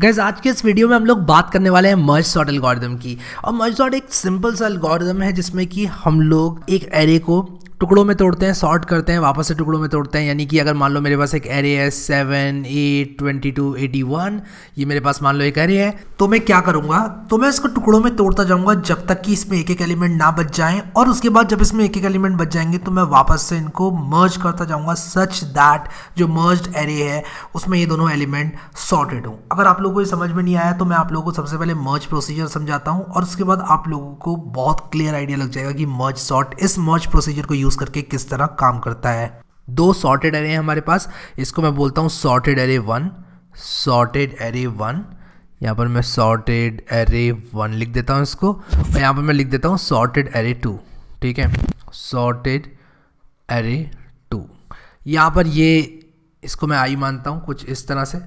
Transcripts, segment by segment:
gas आज के इस वीडियो में हम लोग बात करने वाले हैं मर्ज सॉर्ट एल्गोरिदम की और मर्ज सॉट एक सिंपल सा एल्गोरिदम है जिसमें कि हम लोग एक एरे को टुकड़ों में तोड़ते हैं सॉर्ट करते हैं वापस से टुकड़ों में तोड़ते हैं यानी कि अगर मान लो मेरे पास एक एरे है seven eight twenty two eighty one ये मेरे पास मान लो एक एरे है तो मैं क्या करूंगा तो मैं इसको टुकड़ों में तोड़ता जाऊंगा जब तक कि इसमें एक एक एलिमेंट ना बच जाए और उसके बाद जब इसमें एक एक एलिमेंट बच जाएंगे तो मैं वापस से इनको मर्ज करता जाऊंगा सच दैट जो मर्ज एरे है उसमें ये दोनों एलिमेंट सॉर्टेड हूँ अगर आप लोगों को ये समझ में नहीं आया तो मैं आप लोगों को सबसे पहले मर्ज प्रोसीजर समझाता हूँ और उसके बाद आप लोगों को बहुत क्लियर आइडिया लग जाएगा कि मर्ज सॉर्ट इस मर्ज प्रोसीजर को यूज़ यूज़ करके किस तरह काम करता है दो सॉर्टेड एरे हैं हमारे पास इसको मैं बोलता हूँ sorted array one sorted array one यहाँ पर मैं सॉर्टेड एरे वन लिख देता हूँ इसको और यहाँ पर मैं लिख देता हूँ सॉर्टेड एरे टू ठीक है सॉर्टेड एरे टू यहाँ पर ये इसको मैं आई मानता हूँ कुछ इस तरह से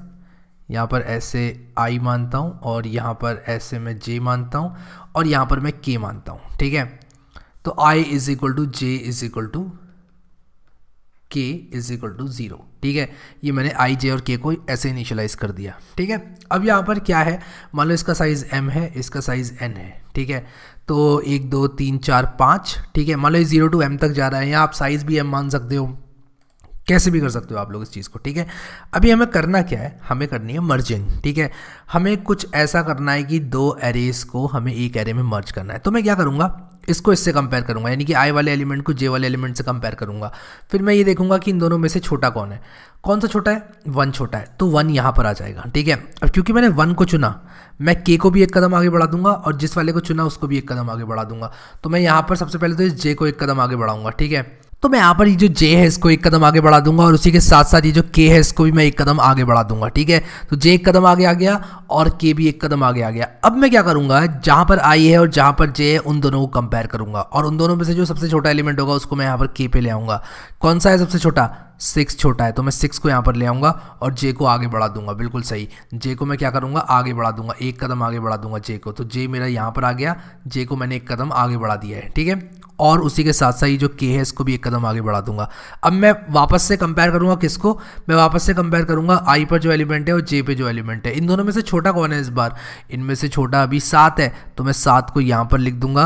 यहाँ पर ऐसे आई मानता हूँ और यहाँ पर ऐसे मैं जे मानता हूँ और यहाँ पर मैं के मानता हूँ ठीक है तो i is equal to J is equal to K is equal to zero ठीक है ये मैंने आई जे और के को ऐसे इनिशलाइज कर दिया ठीक है अब यहाँ पर क्या है मान लो इसका साइज़ एम है इसका साइज़ एन है ठीक है तो एक दो तीन चार पाँच ठीक है मान लो ज़ीरो टू एम तक जा रहा है यहाँ आप साइज़ भी एम मान सकते हो कैसे भी कर सकते हो आप लोग इस चीज़ को ठीक है अभी हमें करना क्या है हमें करनी है मर्जिंग ठीक है हमें कुछ ऐसा करना है कि दो एरेज को हमें एक एरे में मर्ज करना है तो मैं क्या करूँगा इसको इससे कंपेयर करूंगा यानी कि आई वाले एलिमेंट को जे वाले एलिमेंट से कंपेयर करूंगा फिर मैं ये देखूंगा कि इन दोनों में से छोटा कौन है कौन सा छोटा है वन छोटा है तो वन यहाँ पर आ जाएगा ठीक है अब क्योंकि मैंने वन को चुना मैं के को भी एक कदम आगे बढ़ा दूंगा और जिस वाले को चुना उसको भी एक कदम आगे बढ़ा दूंगा तो मैं यहाँ पर सबसे पहले तो इस जे को एक कदम आगे बढ़ाऊंगा ठीक है तो मैं यहाँ पर ये जो जे है इसको एक कदम आगे बढ़ा दूंगा और उसी के साथ साथ ये जो के है इसको भी मैं एक कदम आगे बढ़ा दूंगा ठीक है तो जे एक कदम आगे आ गया और के भी एक कदम आगे आ गया अब मैं क्या करूँगा जहाँ पर आई है और जहाँ पर जे है उन दोनों को कंपेयर करूँगा और उन दोनों में से जो सबसे छोटा एलिमेंट होगा उसको मैं यहाँ पर के पे ले आऊँगा कौन सा है सबसे छोटा सिक्स छोटा है तो मैं सिक्स को यहाँ पर ले आऊँगा और जे को आगे बढ़ा दूंगा बिल्कुल सही जे को मैं क्या करूँगा आगे बढ़ा दूंगा एक कदम आगे बढ़ा दूंगा जे को तो जे मेरा यहाँ पर आ गया जे को मैंने एक कदम आगे बढ़ा दिया है ठीक है और उसी के साथ साथ ये जो के है इसको भी एक कदम आगे बढ़ा दूंगा अब मैं वापस से कंपेयर करूंगा किसको मैं वापस से कंपेयर करूंगा आई पर जो एलिमेंट है और जे पे जो एलिमेंट है इन दोनों में से छोटा कौन है इस बार इनमें से छोटा अभी सात है तो मैं सात को यहाँ पर लिख दूंगा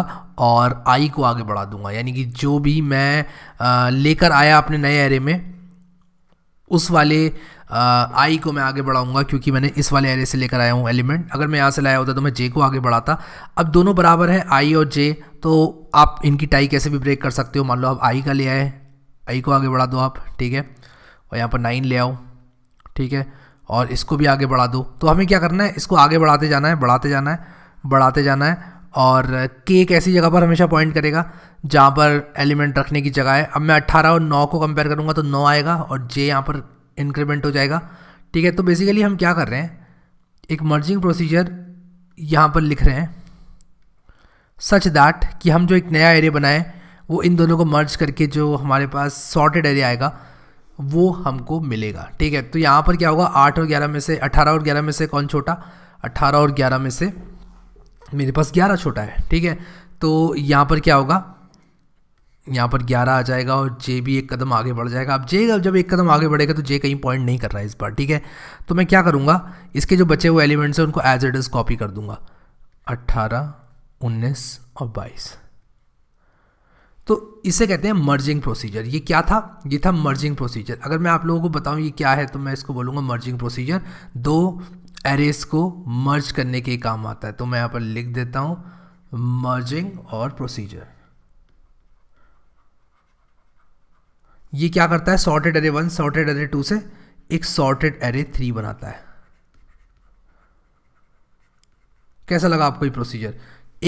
और आई को आगे बढ़ा दूंगा यानी कि जो भी मैं लेकर आया अपने नए एरे में उस वाले आई को मैं आगे बढ़ाऊंगा क्योंकि मैंने इस वाले एरे से लेकर आया हूँ एलिमेंट अगर मैं यहाँ से लाया होता तो मैं जे को आगे बढ़ाता अब दोनों बराबर हैं आई और जे तो आप इनकी टाई कैसे भी ब्रेक कर सकते हो मान लो आप आई का ले आए आई को आगे बढ़ा दो आप ठीक है और यहाँ पर नाइन ले आओ ठीक है और इसको भी आगे बढ़ा दो तो हमें क्या करना है इसको आगे बढ़ाते जाना है बढ़ाते जाना है बढ़ाते जाना है और के एक ऐसी जगह पर हमेशा पॉइंट करेगा जहाँ पर एलिमेंट रखने की जगह है अब मैं अट्ठारह और नौ को कंपेयर करूँगा तो नौ आएगा और जे यहाँ पर इंक्रीमेंट हो जाएगा ठीक है तो बेसिकली हम क्या कर रहे हैं एक मर्जिंग प्रोसीजर यहाँ पर लिख रहे हैं सच दैट कि हम जो एक नया एरिया बनाएं वो इन दोनों को मर्ज करके जो हमारे पास सॉर्टेड एरिया आएगा वो हमको मिलेगा ठीक है तो यहाँ पर क्या होगा आठ और ग्यारह में से अट्ठारह और ग्यारह में से कौन छोटा अट्ठारह और ग्यारह में से मेरे पास ग्यारह छोटा है ठीक है तो यहाँ पर क्या होगा यहाँ पर ग्यारह आ जाएगा और जे भी एक कदम आगे बढ़ जाएगा अब जे जब एक कदम आगे बढ़ेगा तो जे कहीं पॉइंट नहीं कर रहा है इस बार ठीक है तो मैं क्या करूँगा इसके जो बचे हुए एलिमेंट्स हैं उनको एज एड इज़ कॉपी कर दूंगा अट्ठारह उन्नीस और बाईस तो इसे कहते हैं मर्जिंग प्रोसीजर ये क्या था ये था मर्जिंग प्रोसीजर अगर मैं आप लोगों को बताऊं ये क्या है तो मैं इसको बोलूँगा मर्जिंग प्रोसीजर दो एरेस को मर्ज करने के काम आता है तो मैं यहाँ पर लिख देता हूँ मर्जिंग और प्रोसीजर ये क्या करता है sorted array one sorted array two से एक सॉर्टेड एरे थ्री बनाता है कैसा लगा आपको ये प्रोसीजर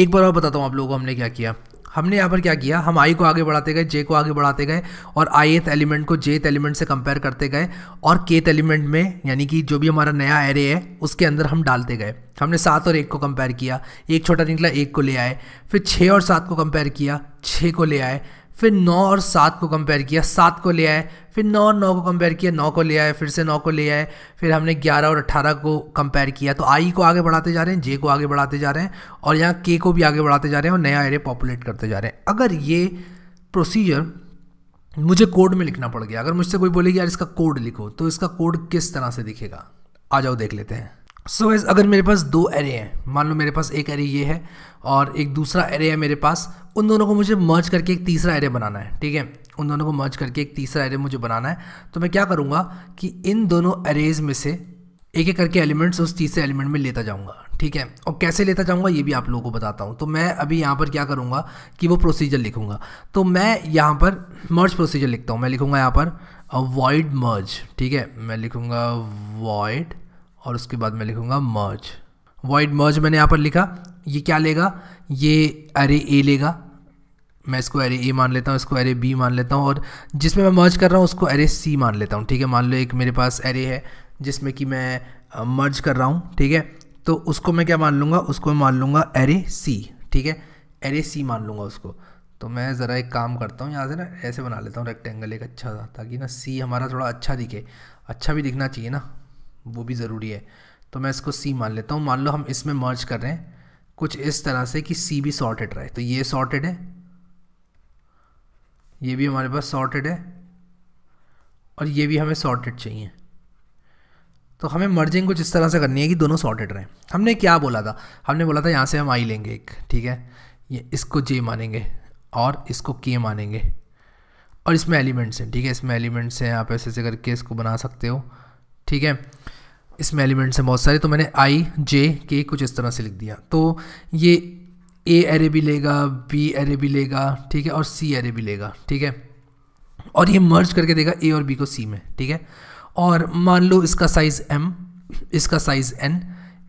एक बार और बताता हूँ आप लोगों को हमने क्या किया हमने यहाँ पर क्या किया हम आई को आगे बढ़ाते गए जे को आगे बढ़ाते गए और आई एथ एलिमेंट को जे एलिमेंट से कंपेयर करते गए और केथ एलिमेंट में यानी कि जो भी हमारा नया एरे है उसके अंदर हम डालते गए हमने सात और एक को कंपेयर किया एक छोटा निकला एक को ले आए फिर छः और सात को कंपेयर किया छः को ले आए फिर नौ और सात को कंपेयर किया सात को ले आए फिर नौ और नौ को कंपेयर किया नौ को ले आए फिर से नौ को ले आए फिर हमने ग्यारह और अट्ठारह को कंपेयर किया तो आई को आगे बढ़ाते जा रहे हैं जे को आगे बढ़ाते जा रहे हैं और यहाँ के को भी आगे बढ़ाते जा रहे हैं और नया एरिया पॉपुलेट करते जा रहे हैं अगर ये प्रोसीजर मुझे कोड में लिखना पड़ गया अगर मुझसे कोई बोले यार इसका कोड लिखो तो इसका कोड किस तरह से दिखेगा आ जाओ देख लेते हैं सो so, अगर मेरे पास दो एरे हैं मान लो मेरे पास एक एरे ये है और एक दूसरा एरे है मेरे पास उन दोनों को मुझे मर्ज करके एक तीसरा एरे बनाना है ठीक है उन दोनों को मर्ज करके एक तीसरा एरे मुझे बनाना है तो मैं क्या करूँगा कि इन दोनों एरेज में से एक एक करके एलिमेंट्स उस तीसरे एलिमेंट में लेता जाऊँगा ठीक है और कैसे लेता जाऊँगा ये भी आप लोगों को बताता हूँ तो मैं अभी यहाँ पर क्या करूँगा कि वो प्रोसीजर लिखूँगा तो मैं यहाँ पर मर्ज प्रोसीजर लिखता हूँ मैं लिखूँगा यहाँ पर वॉइड मर्ज ठीक है मैं लिखूँगा वॉइड और उसके बाद मैं लिखूँगा मर्ज वाइड मर्ज मैंने यहाँ पर लिखा ये क्या लेगा ये अरे ए लेगा मैं इसको अरे ए मान लेता हूँ इसको अरे बी मान लेता हूँ और जिसमें मैं मर्ज कर रहा हूँ उसको अरे सी मान लेता हूँ ठीक है मान लो एक मेरे पास अरे है जिसमें कि मैं मर्ज कर रहा हूँ ठीक है तो उसको मैं क्या मान लूँगा उसको मैं मान लूँगा अरे सी ठीक है अरे सी मान लूँगा उसको तो मैं ज़रा एक काम करता हूँ यहाँ से ना ऐसे बना लेता हूँ रेक्टेंगल एक अच्छा सा ताकि ना सी हमारा थोड़ा अच्छा दिखे अच्छा भी दिखना चाहिए ना वो भी ज़रूरी है तो मैं इसको सी मान लेता हूँ मान लो हम इसमें मर्ज कर रहे हैं कुछ इस तरह से कि सी भी सॉर्टेड रहे तो ये सॉर्टेड है ये भी हमारे पास सॉर्टेड है और ये भी हमें सॉर्टेड चाहिए तो हमें मर्जिंग कुछ इस तरह से करनी है कि दोनों सॉर्टेड रहें हमने क्या बोला था हमने बोला था यहाँ से हम आई लेंगे एक ठीक है ये इसको जे मानेंगे और इसको के मानेंगे और इसमें एलिमेंट्स हैं ठीक है इसमें एलिमेंट्स हैं आप ऐसे ऐसे करके इसको बना सकते हो ठीक है इसमें एलिमेंट्स हैं बहुत सारे तो मैंने आई जे के कुछ इस तरह से लिख दिया तो ये ए एरे भी लेगा बी एरे भी लेगा ठीक है और सी एरे भी लेगा ठीक है और ये मर्ज करके देगा ए और बी को सी में ठीक है और मान लो इसका साइज़ एम इसका साइज़ एन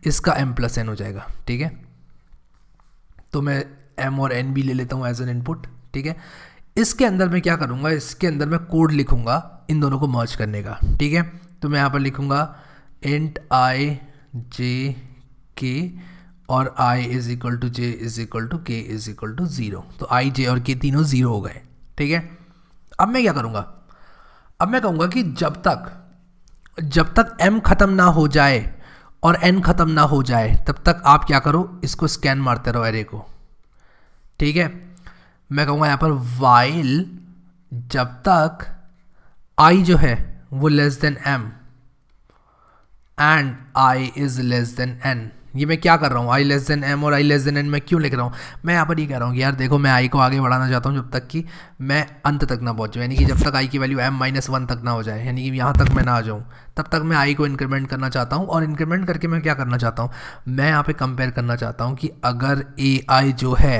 इसका एम प्लस एन हो जाएगा ठीक है तो मैं एम और एन भी ले लेता हूँ एज एन इनपुट ठीक है इसके अंदर मैं क्या करूँगा इसके अंदर मैं कोड लिखूँगा इन दोनों को मर्ज करने का ठीक है तो मैं यहाँ पर लिखूँगा int आई जे के और I is equal to J is equal to K is equal to zero तो आई जे और के तीनों ज़ीरो हो गए ठीक है अब मैं क्या करूँगा अब मैं कहूँगा कि जब तक जब तक एम ख़त्म ना हो जाए और एन ख़त्म ना हो जाए तब तक आप क्या करो इसको स्कैन मारते रहो एरे को ठीक है मैं कहूँगा यहाँ पर वाइल जब तक आई जो है वो less than M and I is less than N ये मैं क्या कर रहा हूँ आई लेस देन एम और आई लेस देन एन मैं क्यों लिख रहा हूँ मैं यहाँ पर ये कह रहा हूँ यार देखो मैं आई को आगे बढ़ाना चाहता हूँ जब तक कि मैं अंत तक ना पहुँचूँ यानी कि जब तक आई की वैल्यू एम माइनस वन तक ना हो जाए यानी कि यहाँ तक मैं ना आ जाऊँ तब तक मैं आई को इंक्रीमेंट करना चाहता हूँ और इंक्रीमेंट करके मैं क्या करना चाहता हूँ मैं यहाँ पर कंपेयर करना चाहता हूँ कि अगर ए आई जो है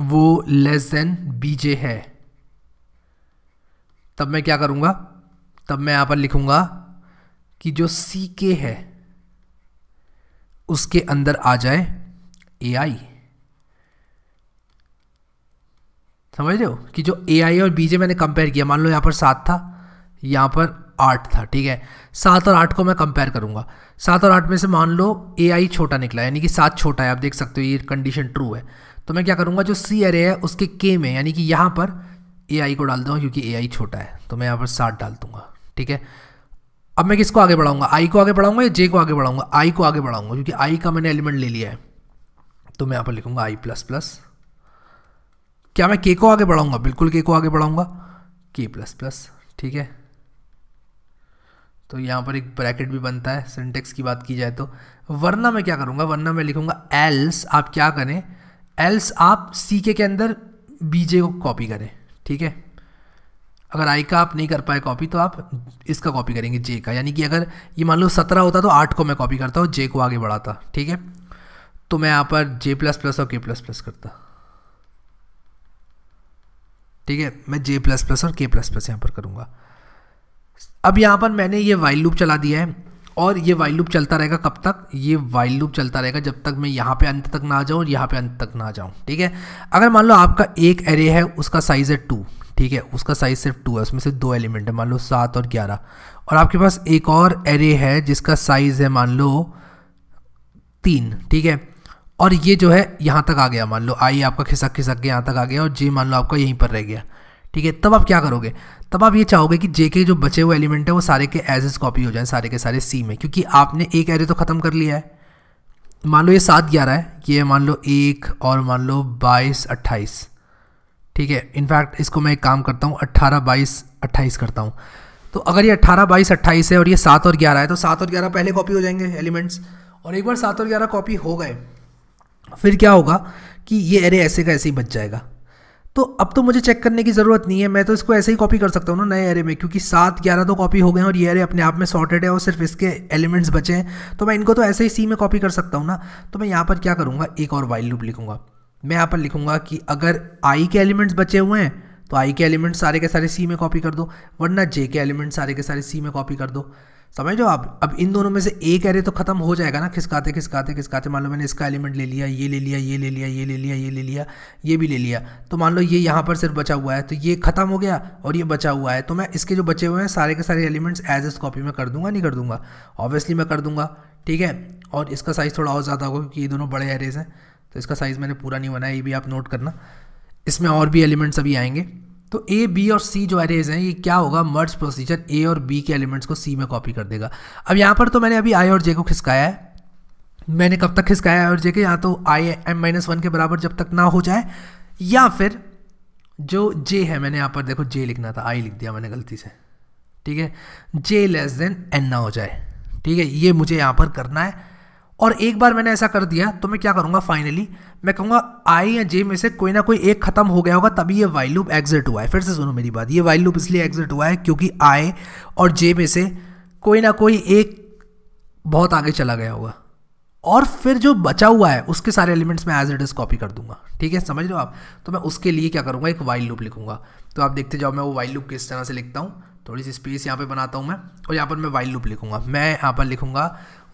वो लेस देन बी जे है तब मैं क्या करूँगा तब मैं यहाँ पर लिखूँगा कि जो सी के है उसके अंदर आ जाए ए आई समझ रहे हो कि जो ए आई और बीजे मैंने कंपेयर किया मान लो यहाँ पर सात था यहाँ पर आठ था ठीक है सात और आठ को मैं कंपेयर करूँगा सात और आठ में से मान लो ए आई छोटा निकला यानी कि सात छोटा है आप देख सकते हो ये कंडीशन ट्रू है तो मैं क्या करूँगा जो सी एरे है उसके के में यानी कि यहाँ पर ए को डाल दूँगा क्योंकि ए छोटा है तो मैं यहाँ पर साठ डाल दूंगा ठीक है अब मैं किसको आगे बढ़ाऊंगा आई को आगे बढ़ाऊंगा या जे को आगे बढ़ाऊंगा आई को आगे बढ़ाऊंगा क्योंकि आई का मैंने एलिमेंट ले लिया है तो मैं यहाँ पर लिखूंगा आई प्लस प्लस क्या मैं के को आगे बढ़ाऊंगा बिल्कुल के को आगे बढ़ाऊंगा के प्लस प्लस ठीक है तो यहाँ पर एक ब्रैकेट भी बनता है सिंटेक्स की बात की जाए तो वरना मैं क्या करूँगा वरना मैं लिखूँगा एल्स आप क्या करें एल्स आप सी के अंदर बीजे को कॉपी करें ठीक है अगर आई का आप नहीं कर पाए कॉपी तो आप इसका कॉपी करेंगे जे का यानी कि अगर ये मान लो सत्रह होता तो आठ को मैं कॉपी करता हूँ जे को आगे बढ़ाता ठीक है तो मैं यहाँ पर जे प्लस प्लस और के प्लस प्लस करता ठीक है मैं जे प्लस प्लस और के प्लस प्लस यहाँ पर करूँगा अब यहाँ पर मैंने ये वाइल लूप चला दिया है और ये वाइल लूप चलता रहेगा कब तक ये वाइल लूप चलता रहेगा जब तक मैं यहाँ पे अंत तक ना आ जाऊँ यहाँ पे अंत तक ना आ जाऊँ ठीक है अगर मान लो आपका एक एरे है उसका साइज़ है टू ठीक है उसका साइज़ सिर्फ टू है उसमें से दो एलिमेंट है मान लो सात और ग्यारह और आपके पास एक और एरे है जिसका साइज़ है मान लो तीन ठीक है और ये जो है यहाँ तक आ गया मान लो आई आपका खिसक खिसक के यहाँ तक आ गया और जे मान लो आपका यहीं पर रह गया ठीक है तब आप क्या करोगे तब आप ये चाहोगे कि जे के जो बचे हुए एलिमेंट हैं वो सारे के एज एज कॉपी हो जाएं सारे के सारे सी में क्योंकि आपने एक एरे तो ख़त्म कर लिया है मान लो ये सात ग्यारह है ये मान लो एक और मान लो बाईस अट्ठाईस ठीक है इनफैक्ट इसको मैं एक काम करता हूँ अट्ठारह बाईस अट्ठाईस करता हूँ तो अगर ये अट्ठारह बाईस अट्ठाईस है और ये सात और ग्यारह है तो सात और ग्यारह पहले कॉपी हो जाएंगे एलिमेंट्स और एक बार सात और ग्यारह कॉपी हो गए फिर क्या होगा कि ये एरे ऐसे का ऐसे ही बच जाएगा तो अब तो मुझे चेक करने की ज़रूरत नहीं है मैं तो इसको ऐसे ही कॉपी कर सकता हूँ ना नए एरे में क्योंकि सात ग्यारह तो कॉपी हो गए हैं और ये एरे अपने आप में सॉर्टेड है और सिर्फ इसके एलिमेंट्स बचे हैं तो मैं इनको तो ऐसे ही सी में कॉपी कर सकता हूँ ना तो मैं यहाँ पर क्या करूँगा एक और वाइल लूप लिखूंगा मैं यहाँ पर लिखूँगा कि अगर आई के एलिमेंट्स बचे हुए हैं तो आई के एलिमेंट्स सारे के सारे सी में कॉपी कर दो वरना जे के एलिमेंट्स सारे के सारे सी में कॉपी कर दो समझ लो आप अब इन दोनों में से एक एरे तो खत्म हो जाएगा ना खिसकाते खिसकाते खिसकाते मान लो मैंने इसका एलिमेंट ले लिया ये ले लिया ये ले लिया ये ले लिया ये ले लिया ये भी ले लिया तो मान लो ये यहाँ पर सिर्फ बचा हुआ है तो ये खत्म हो गया और ये बचा हुआ है तो मैं इसके जो बचे हुए हैं सारे के सारे एलिमेंट्स एज एस कॉपी में कर दूंगा नहीं कर दूंगा ऑब्वियसली मैं कर दूंगा ठीक है और इसका साइज़ थोड़ा और ज़्यादा होगा क्योंकि ये दोनों बड़े एरेज हैं तो इसका साइज़ मैंने पूरा नहीं बनाया ये भी आप नोट करना इसमें और भी एलिमेंट्स अभी आएंगे तो ए बी और सी जो एरेज हैं ये क्या होगा मर्ज प्रोसीजर ए और बी के एलिमेंट्स को सी में कॉपी कर देगा अब यहाँ पर तो मैंने अभी आई और जे को खिसकाया है मैंने कब तक खिसकाया आई और जे के यहाँ तो आई एम माइनस वन के बराबर जब तक ना हो जाए या फिर जो जे है मैंने यहाँ पर देखो जे लिखना था आई लिख दिया मैंने गलती से ठीक है जे लेस देन एन ना हो जाए ठीक है ये मुझे यहाँ पर करना है और एक बार मैंने ऐसा कर दिया तो मैं क्या करूँगा फाइनली मैं कहूँगा आई या जे में से कोई ना कोई एक खत्म हो गया होगा तभी ये वाइल लूप एग्जिट हुआ है फिर से सुनो मेरी बात ये वाइल लूप इसलिए एग्जिट हुआ है क्योंकि आई और जे में से कोई ना कोई एक बहुत आगे चला गया होगा और फिर जो बचा हुआ है उसके सारे एलिमेंट्स मैं एज इट इज़ कॉपी कर दूंगा ठीक है समझ लो आप तो मैं उसके लिए क्या करूँगा एक वाइल लूप लिखूंगा तो आप देखते जाओ मैं वो वाइल लूप किस तरह से लिखता हूँ थोड़ी सी स्पेस यहाँ पे बनाता हूँ मैं और यहाँ पर मैं वाइल लूप लिखूंगा मैं यहाँ पर लिखूंगा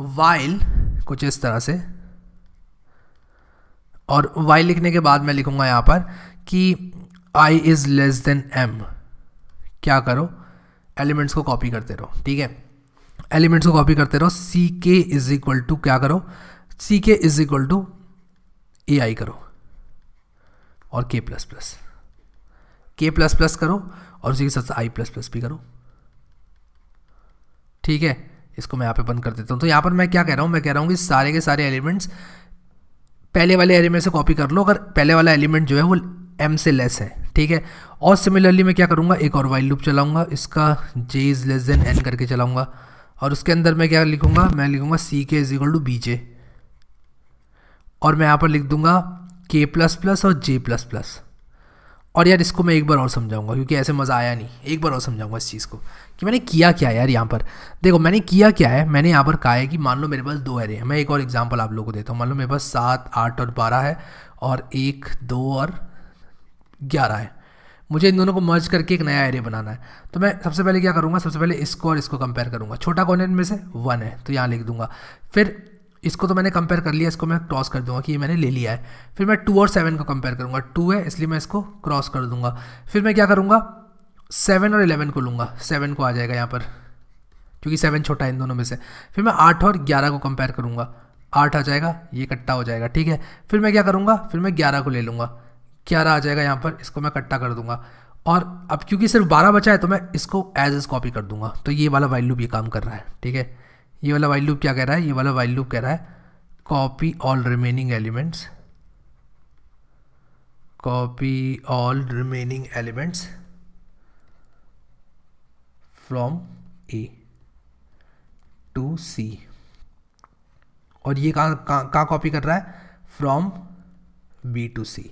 वाइल कुछ इस तरह से और वाई लिखने के बाद मैं लिखूंगा यहाँ पर कि I is less than M क्या करो एलिमेंट्स को कॉपी करते रहो ठीक है एलिमेंट्स को कॉपी करते रहो सी के इज इक्वल टू क्या करो C K is equal to A I करो और K plus plus K plus plus करो और उसी के साथ आई प्लस प्लस भी करो ठीक है इसको मैं यहाँ पे बंद कर देता हूँ तो यहाँ पर मैं क्या कह रहा हूँ मैं कह रहा हूँ कि सारे के सारे एलिमेंट्स पहले वाले एलिमेंट से कॉपी कर लो अगर पहले वाला एलिमेंट जो है वो एम से लेस है ठीक है और सिमिलरली मैं क्या करूँगा एक और वाइल लूप चलाऊँगा इसका J is less than N करके चलाऊँगा और उसके अंदर मैं क्या लिखूँगा मैं लिखूँगा C K is equal to B J और मैं यहाँ पर लिख दूँगा के प्लस प्लस और जे प्लस प्लस और यार इसको मैं एक बार और समझाऊंगा क्योंकि ऐसे मज़ा आया नहीं एक बार और समझाऊंगा इस चीज़ को कि मैंने किया क्या है यार यहाँ पर देखो मैंने किया क्या है मैंने यहाँ पर कहा है कि मान लो मेरे पास दो एरे हैं मैं एक और एग्जांपल आप लोगों को देता हूँ मान लो मेरे पास सात आठ और बारह है और एक दो और ग्यारह है मुझे इन दोनों को मर्ज करके एक नया एरे बनाना है तो मैं सबसे पहले क्या करूँगा सबसे पहले इसको और इसको कंपेयर करूँगा छोटा कॉर्नर में से वन है तो यहाँ लिख दूंगा फिर इसको तो मैंने कंपेयर कर लिया इसको मैं क्रॉस कर दूंगा कि ये मैंने ले लिया है फिर मैं टू और सेवन को कंपेयर करूंगा टू है इसलिए मैं इसको क्रॉस कर दूंगा फिर मैं क्या करूँगा सेवन और इलेवन को लूँगा सेवन को आ जाएगा यहाँ पर क्योंकि सेवन छोटा है इन दोनों में से फिर मैं आठ और ग्यारह को कंपेयर करूँगा आठ आ जाएगा ये इकट्ठा हो जाएगा ठीक है फिर मैं क्या करूँगा फिर मैं ग्यारह को ले लूँगा ग्यारह आ जाएगा यहाँ पर इसको मैं इकट्ठा कर दूँगा और अब क्योंकि सिर्फ बारह बचा है तो मैं इसको एज इज कॉपी कर दूंगा तो ये वाला वैल्यू भी काम कर रहा है ठीक है ये वाला वाइल लूप क्या कह रहा है ये वाला वाइल लूप कह रहा है copy all remaining elements copy all remaining elements from A to C और ये कहाँ कहाँ कॉपी कर रहा है फ्रॉम बी टू सी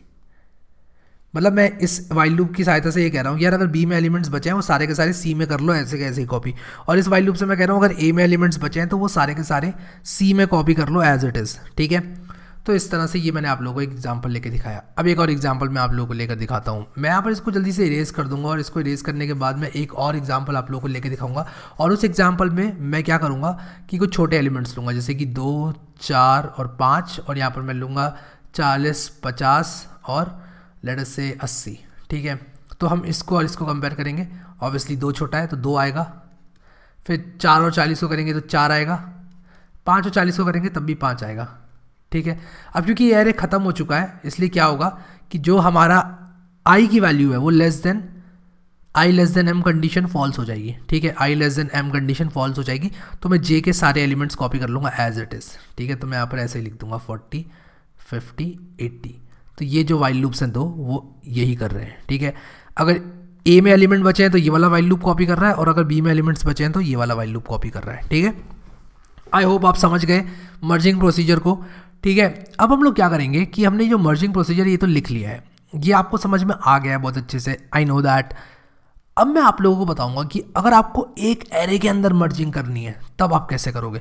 मतलब मैं इस वाइल लूप की सहायता से ये कह रहा हूँ यार अगर बी में एलिमेंट्स बचे हैं वो सारे के सारे सी में कर लो ऐसे कैसे कॉपी और इस वाइल लूप से मैं कह रहा हूँ अगर ए में एलिमेंट्स बचे हैं तो वो सारे के सारे सी में कॉपी कर लो एज इट इज़ ठीक है तो इस तरह से ये मैंने आप लोगों को एग्जाम्पल लेकर दिखाया अब एक और एग्जाम्पल मैं आप लोगों को लेकर दिखाता हूँ मैं यहाँ पर इसको जल्दी से इरेज कर दूंगा और इसको इरेज करने के बाद मैं एक और एग्जाम्पल आप लोगों को लेकर दिखाऊंगा और उस एग्जाम्पल में मैं क्या करूँगा कि कुछ छोटे एलिमेंट्स लूँगा जैसे कि दो चार और पाँच और यहाँ पर मैं लूँगा चालीस पचास और लेटर से अस्सी ठीक है तो हम इसको और इसको कंपेयर करेंगे ऑब्वियसली दो छोटा है तो दो आएगा फिर चार और चालीस को करेंगे तो चार आएगा पाँच और चालीस को करेंगे तब भी पाँच आएगा ठीक है अब क्योंकि ये एरे ख़त्म हो चुका है इसलिए क्या होगा कि जो हमारा आई की वैल्यू है वो less than I less than M condition false हो जाएगी ठीक है I less than M condition false हो जाएगी तो मैं जे के सारे एलिमेंट्स कॉपी कर लूँगा एज इट इज़ ठीक है तो मैं यहाँ पर ऐसे ही लिख दूँगा फोर्टी फिफ्टी एट्टी तो ये जो वाइल लूप्स हैं दो वो यही कर रहे हैं ठीक है अगर ए में एलिमेंट बचे हैं तो ये वाला वाइल लूप कॉपी कर रहा है और अगर बी में एलिमेंट्स बचे हैं तो ये वाला वाइल लूप कॉपी कर रहा है ठीक है आई होप आप समझ गए मर्जिंग प्रोसीजर को ठीक है अब हम लोग क्या करेंगे कि हमने जो मर्जिंग प्रोसीजर ये तो लिख लिया है ये आपको समझ में आ गया है बहुत अच्छे से आई नो दैट अब मैं आप लोगों को बताऊंगा कि अगर आपको एक एरे के अंदर मर्जिंग करनी है तब आप कैसे करोगे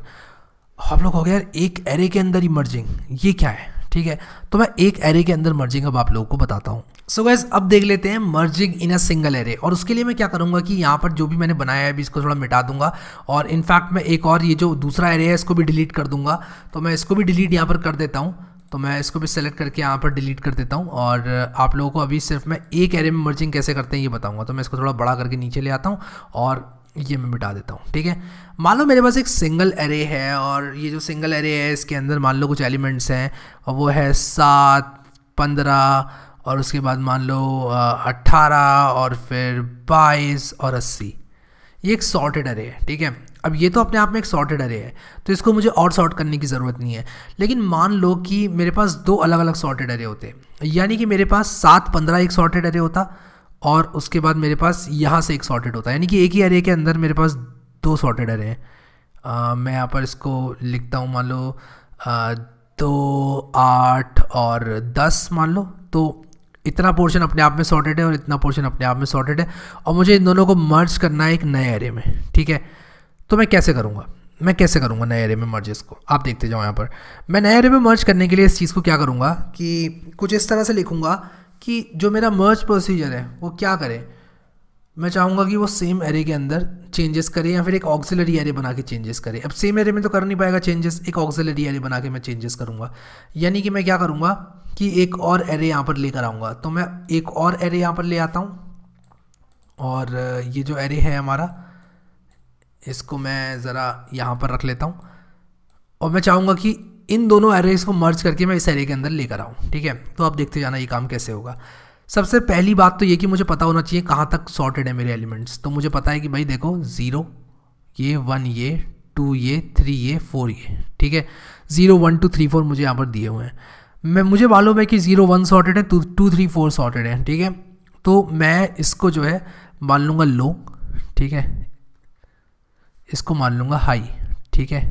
आप लोग हो गया यार एक एरे के अंदर ही मर्जिंग ये क्या है ठीक है तो मैं एक एरे के अंदर मर्जिंग अब आप लोगों को बताता हूँ सो गैस अब देख लेते हैं merging in a single array और उसके लिए मैं क्या करूँगा कि यहाँ पर जो भी मैंने बनाया है अभी इसको थोड़ा मिटा दूंगा और इनफैक्ट मैं एक और ये जो दूसरा एरे है इसको भी डिलीट कर दूंगा तो मैं इसको भी डिलीट यहाँ पर कर देता हूँ तो मैं इसको भी सेलेक्ट करके यहाँ पर डिलीट कर देता हूँ और आप लोगों को अभी सिर्फ मैं एक एरे में मर्जिंग कैसे करते हैं ये बताऊँगा तो मैं इसको थोड़ा बड़ा करके नीचे ले आता हूँ और ये मैं मिटा देता हूँ ठीक है मान लो मेरे पास एक सिंगल एरे है और ये जो सिंगल एरे है इसके अंदर मान लो कुछ एलिमेंट्स हैं और वो है सात पंद्रह और उसके बाद मान लो अट्ठारह और फिर बाईस और अस्सी ये एक सॉर्टेड अरे है ठीक है अब ये तो अपने आप में एक सॉर्टेड अरे है तो इसको मुझे और सॉर्ट करने की ज़रूरत नहीं है लेकिन मान लो कि मेरे पास दो अलग अलग सॉर्टेड अरे होते यानी कि मेरे पास सात पंद्रह एक सॉर्टेड अरे होता और उसके बाद मेरे पास यहाँ से एक सॉर्टेड होता है यानी कि एक ही एरे के अंदर मेरे पास दो सॉर्टेड एरे हैं मैं यहाँ पर इसको लिखता हूँ मान लो दो आठ और दस मान लो तो इतना पोर्शन अपने आप में सॉर्टेड है और इतना पोर्शन अपने आप में सॉर्टेड है और मुझे इन दोनों को मर्ज करना है एक नए एरे में ठीक है तो मैं कैसे करूँगा मैं कैसे करूँगा नए एरे में मर्ज इसको आप देखते जाओ यहाँ पर मैं नए एरे में मर्ज करने के लिए इस चीज़ को क्या करूँगा कि कुछ इस तरह से लिखूँगा कि जो मेरा मर्ज प्रोसीजर है वो क्या करे मैं चाहूँगा कि वो सेम एरे के अंदर चेंजेस करे या फिर एक ऑक्सिलरी एरे बना के चेंजेस करे अब सेम एरे में तो कर नहीं पाएगा चेंजेस एक ऑक्सिलरी एरे बना के मैं चेंजेस करूँगा यानी कि मैं क्या करूँगा कि एक और एरे यहाँ पर लेकर आऊँगा तो मैं एक और एरे यहाँ पर ले आता हूँ और ये जो एरे है हमारा इसको मैं ज़रा यहाँ पर रख लेता हूँ और मैं चाहूँगा कि इन दोनों एरेज को मर्ज करके मैं इस एरे के अंदर लेकर आऊँ ठीक है तो आप देखते जाना ये काम कैसे होगा सबसे पहली बात तो ये कि मुझे पता होना चाहिए कहाँ तक सॉर्टेड है मेरे एलिमेंट्स तो मुझे पता है कि भाई देखो ज़ीरो ये वन ये टू ये थ्री ये फोर ये ठीक है zero one two three four मुझे यहाँ पर दिए हुए हैं मैं मुझे मालूम है कि ज़ीरो वन सॉर्टेड है two two three four sorted है ठीक है तो मैं इसको जो है मान लूँगा लो ठीक है इसको मान लूँगा हाई ठीक है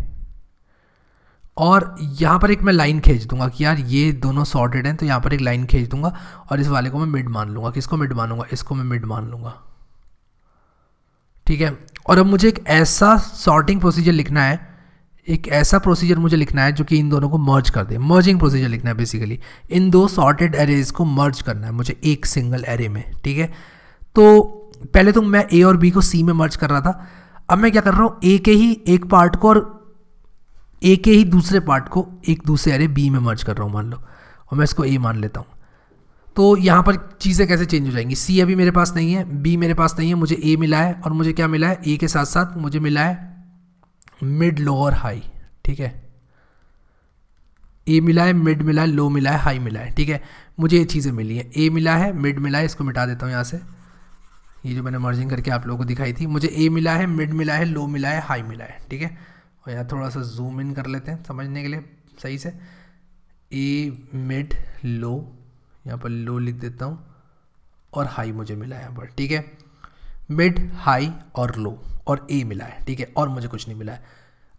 और यहाँ पर एक मैं लाइन खींच दूंगा कि यार ये दोनों सॉर्टेड हैं तो यहाँ पर एक लाइन खींच दूंगा और इस वाले को मैं मिड मान लूँगा किसको मिड मानूंगा इसको मैं मिड मान लूँगा ठीक है और अब मुझे एक ऐसा सॉर्टिंग प्रोसीजर लिखना है एक ऐसा प्रोसीजर मुझे लिखना है जो कि इन दोनों को मर्ज कर दे मर्जिंग प्रोसीजर लिखना है बेसिकली इन दो सॉर्टेड एरेज को मर्ज करना है मुझे एक सिंगल एरे में ठीक है तो पहले तो मैं ए और बी को सी में मर्ज कर रहा था अब मैं क्या कर रहा हूँ ए के ही एक पार्ट को और ए के ही दूसरे पार्ट को एक दूसरे अरे बी में मर्ज कर रहा हूँ मान लो और मैं इसको ए मान लेता हूँ तो यहाँ पर चीज़ें कैसे चेंज हो जाएंगी सी अभी मेरे पास नहीं है बी मेरे पास नहीं है मुझे ए मिला है और मुझे क्या मिला है ए के साथ साथ मुझे मिला है मिड लोअर हाई ठीक है ए मिला है मिड मिला है लो मिला है हाई मिला है ठीक है मुझे ये चीज़ें मिली हैं ए मिला है मिड मिला है इसको मिटा देता हूँ यहाँ से ये जो मैंने मर्जिंग करके आप लोगों को दिखाई थी मुझे ए मिला है मिड मिला है लो मिला है हाई मिला है ठीक है और यहाँ थोड़ा सा जूम इन कर लेते हैं समझने के लिए सही से ए मिड लो यहाँ पर लो लिख देता हूँ और हाई मुझे मिला है यहाँ पर ठीक है मिड हाई और लो और ए मिला है ठीक है और मुझे कुछ नहीं मिला है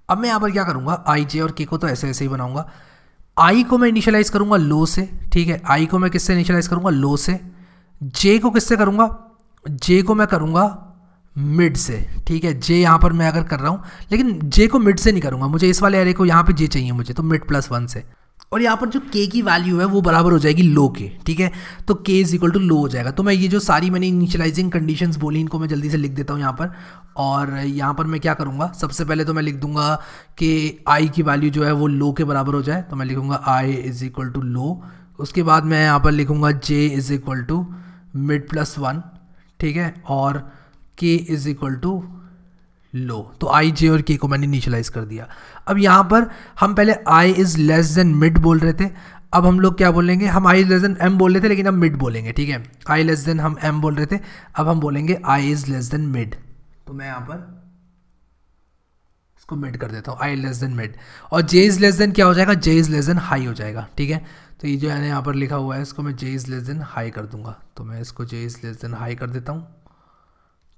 अब मैं यहाँ पर क्या करूँगा आई जे और के को तो ऐसे ऐसे ही बनाऊँगा आई को मैं इनिशियलाइज़ करूँगा लो से ठीक है आई को मैं किससे इनिशियलाइज़ करूँगा लो से जे को किससे करूँगा जे को मैं करूँगा मिड से ठीक है जे यहाँ पर मैं अगर कर रहा हूँ लेकिन जे को मिड से नहीं करूँगा मुझे इस वाले एरे को यहाँ पे जे चाहिए मुझे तो मिड प्लस वन से और यहाँ पर जो के की वैल्यू है वो बराबर हो जाएगी लो के ठीक है तो के इज इक्वल टू लो हो जाएगा तो मैं ये जो सारी मैंने इनिशियलाइजिंग कंडीशंस बोली इनको मैं जल्दी से लिख देता हूँ यहाँ पर और यहाँ पर मैं क्या करूँगा सबसे पहले तो मैं लिख दूंगा कि आई की वैल्यू जो है वो लो के बराबर हो जाए तो मैं लिखूँगा I is equal to low उसके बाद मैं यहाँ पर लिखूँगा J is equal to mid plus one ठीक है और के इज इक्वल टू लो तो आई जे और के को मैंने नीचलाइज कर दिया अब यहाँ पर हम पहले I is less than mid बोल रहे थे अब हम लोग क्या बोलेंगे हम आई लेस देन एम बोल रहे थे लेकिन अब मिड बोलेंगे ठीक है आई लेस देन हम एम बोल रहे थे अब हम बोलेंगे I is less than mid तो मैं यहाँ पर इसको मिड कर देता हूँ आई लेस देन मिड और जे इज़ लेस देन क्या हो जाएगा J is less than high हो जाएगा ठीक है तो ये जो है यहाँ पर लिखा हुआ है इसको मैं J is less than high कर दूंगा तो मैं इसको J is less than high कर देता हूँ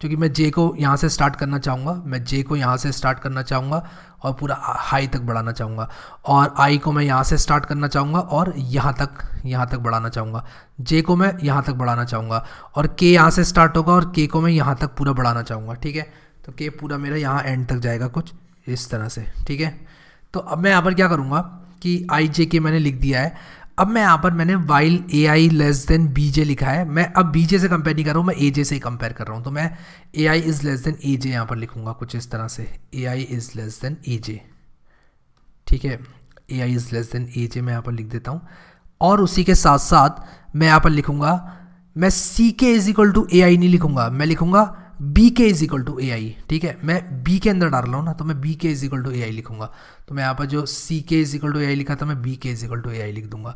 क्योंकि मैं जे को यहाँ से स्टार्ट करना चाहूँगा मैं जे को यहाँ से स्टार्ट करना चाहूँगा और पूरा हाई तक बढ़ाना चाहूँगा और आई को मैं यहाँ से स्टार्ट करना चाहूँगा और यहाँ तक यहाँ तक बढ़ाना चाहूँगा जे को मैं यहाँ तक बढ़ाना चाहूँगा और के यहाँ से स्टार्ट होगा और के को मैं यहाँ तक पूरा बढ़ाना चाहूँगा ठीक है तो के पूरा मेरा यहाँ एंड तक जाएगा कुछ इस तरह से ठीक है तो अब मैं यहाँ पर क्या करूँगा कि आई जे के मैंने लिख दिया है अब मैं यहाँ पर मैंने while A I less than B J लिखा है मैं अब बी जे से कंपेयर नहीं कर रहा हूँ मैं ए जे से ही कंपेयर कर रहा हूँ तो मैं A I is less than A J यहाँ पर लिखूँगा कुछ इस तरह से A I is less than A J ठीक है A I is less than A J मैं यहाँ पर लिख देता हूँ और उसी के साथ साथ मैं यहाँ पर लिखूँगा मैं C K is equal to A I नहीं लिखूँगा मैं लिखूँगा B K is equal to A I ठीक है मैं बी के अंदर डाल रहा हूँ ना तो मैं B K is equal to A I लिखूंगा तो मैं यहाँ पर जो C K is equal to A I लिखा था मैं B K is equal to A I लिख दूंगा